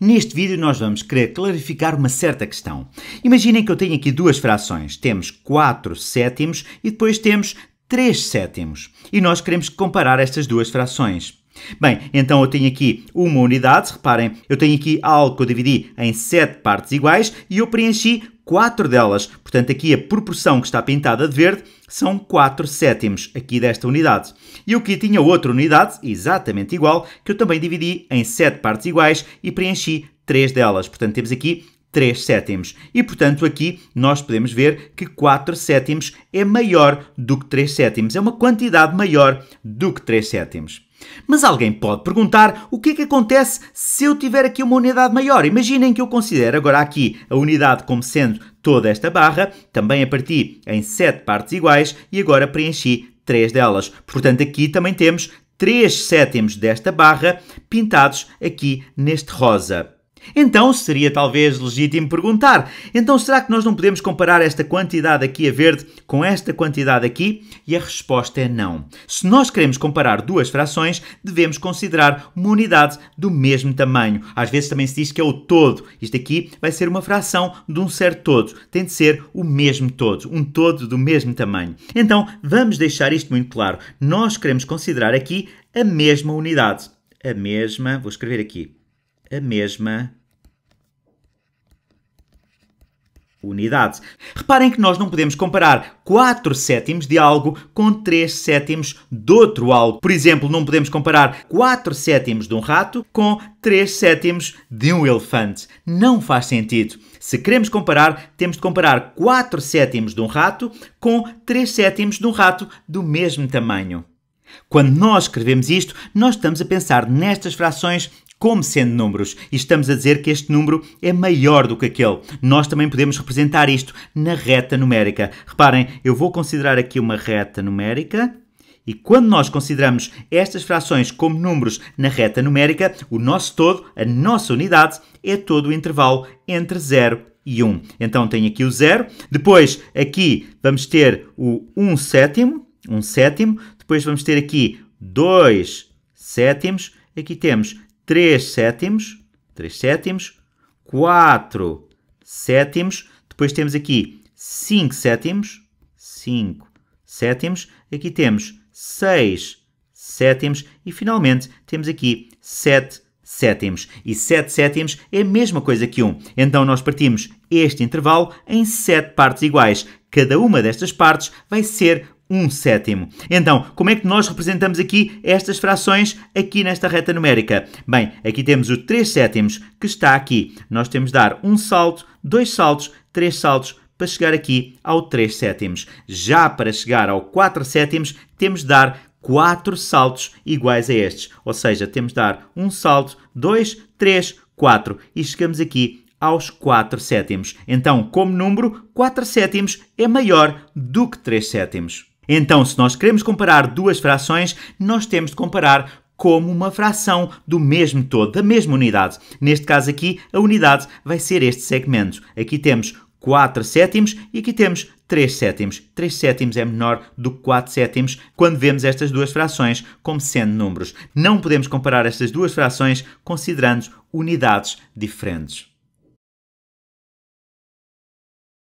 Neste vídeo nós vamos querer clarificar uma certa questão. Imaginem que eu tenho aqui duas frações. Temos 4 sétimos e depois temos 3 sétimos. E nós queremos comparar estas duas frações. Bem, então eu tenho aqui uma unidade, reparem, eu tenho aqui algo que eu dividi em 7 partes iguais e eu preenchi 4 delas. Portanto, aqui a proporção que está pintada de verde são 4 sétimos aqui desta unidade. E eu aqui tinha outra unidade, exatamente igual, que eu também dividi em 7 partes iguais e preenchi 3 delas. Portanto, temos aqui 3 sétimos. E, portanto, aqui nós podemos ver que 4 sétimos é maior do que 3 sétimos. É uma quantidade maior do que 3 sétimos. Mas alguém pode perguntar o que é que acontece se eu tiver aqui uma unidade maior. Imaginem que eu considero agora aqui a unidade como sendo toda esta barra, também a partir em 7 partes iguais e agora preenchi 3 delas. Portanto, aqui também temos 3 sétimos desta barra pintados aqui neste rosa. Então seria talvez legítimo perguntar: então será que nós não podemos comparar esta quantidade aqui a verde com esta quantidade aqui? E a resposta é não. Se nós queremos comparar duas frações, devemos considerar uma unidade do mesmo tamanho. Às vezes também se diz que é o todo. Isto aqui vai ser uma fração de um certo todo. Tem de ser o mesmo todo, um todo do mesmo tamanho. Então vamos deixar isto muito claro. Nós queremos considerar aqui a mesma unidade. A mesma, vou escrever aqui, a mesma unidade. Reparem que nós não podemos comparar 4 sétimos de algo com 3 sétimos de outro algo. Por exemplo, não podemos comparar 4 sétimos de um rato com 3 sétimos de um elefante. Não faz sentido. Se queremos comparar, temos de comparar 4 sétimos de um rato com 3 sétimos de um rato do mesmo tamanho. Quando nós escrevemos isto, nós estamos a pensar nestas frações como sendo números, e estamos a dizer que este número é maior do que aquele. Nós também podemos representar isto na reta numérica. Reparem, eu vou considerar aqui uma reta numérica. E quando nós consideramos estas frações como números na reta numérica, o nosso todo, a nossa unidade, é todo o intervalo entre 0 e 1. Um. Então tenho aqui o 0, depois aqui vamos ter o 1 um sétimo, 1 um sétimo, depois vamos ter aqui 2 sétimos, aqui temos 3 sétimos, 3 sétimos, 4 sétimos, depois temos aqui 5 sétimos, 5 sétimos, aqui temos 6 sétimos e finalmente temos aqui 7 sétimos. E 7 sétimos é a mesma coisa que 1. Então nós partimos este intervalo em 7 partes iguais. Cada uma destas partes vai ser 1 sétimo. Então, como é que nós representamos aqui estas frações aqui nesta reta numérica? Bem, aqui temos o 3 sétimos que está aqui. Nós temos de dar um salto, dois saltos, três saltos para chegar aqui ao 3 sétimos. Já para chegar ao 4 sétimos, temos de dar 4 saltos iguais a estes. Ou seja, temos de dar um salto, dois, três, quatro e chegamos aqui aos 4 sétimos. Então, como número, 4 sétimos é maior do que 3 sétimos. Então, se nós queremos comparar duas frações, nós temos de comparar como uma fração do mesmo todo, da mesma unidade. Neste caso aqui, a unidade vai ser este segmento. Aqui temos 4 sétimos e aqui temos 3 sétimos. 3 sétimos é menor do que 4 sétimos quando vemos estas duas frações como sendo números. Não podemos comparar estas duas frações considerando unidades diferentes.